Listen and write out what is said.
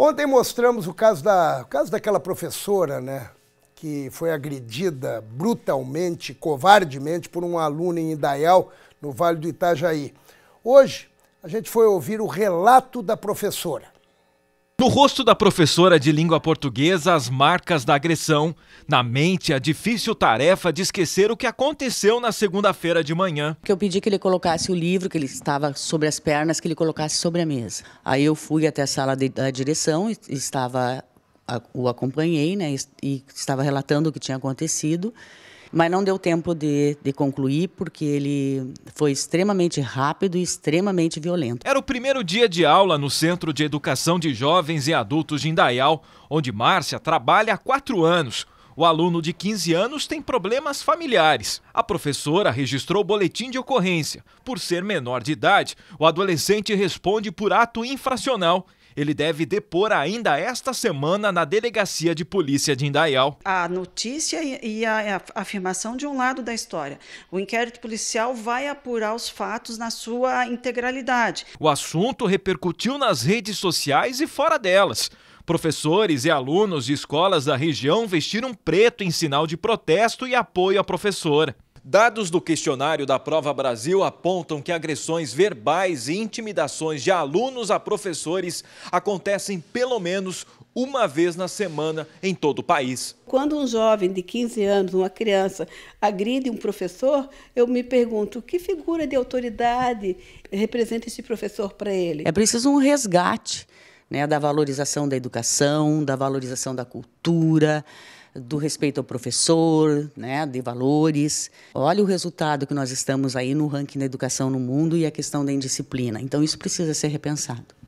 Ontem mostramos o caso, da, o caso daquela professora, né? Que foi agredida brutalmente, covardemente, por um aluno em Indaial, no Vale do Itajaí. Hoje, a gente foi ouvir o relato da professora. No rosto da professora de língua portuguesa, as marcas da agressão. Na mente, a difícil tarefa de esquecer o que aconteceu na segunda-feira de manhã. Eu pedi que ele colocasse o livro que ele estava sobre as pernas, que ele colocasse sobre a mesa. Aí eu fui até a sala da direção, estava, o acompanhei, né, e estava relatando o que tinha acontecido. Mas não deu tempo de, de concluir, porque ele foi extremamente rápido e extremamente violento. Era o primeiro dia de aula no Centro de Educação de Jovens e Adultos de Indaial, onde Márcia trabalha há quatro anos. O aluno de 15 anos tem problemas familiares. A professora registrou boletim de ocorrência. Por ser menor de idade, o adolescente responde por ato infracional ele deve depor ainda esta semana na delegacia de polícia de Indaial. A notícia e a afirmação de um lado da história. O inquérito policial vai apurar os fatos na sua integralidade. O assunto repercutiu nas redes sociais e fora delas. Professores e alunos de escolas da região vestiram preto em sinal de protesto e apoio à professora. Dados do questionário da Prova Brasil apontam que agressões verbais e intimidações de alunos a professores acontecem pelo menos uma vez na semana em todo o país. Quando um jovem de 15 anos, uma criança, agride um professor, eu me pergunto que figura de autoridade representa esse professor para ele. É preciso um resgate né, da valorização da educação, da valorização da cultura, do respeito ao professor, né, de valores. Olha o resultado que nós estamos aí no ranking da educação no mundo e a questão da indisciplina. Então isso precisa ser repensado.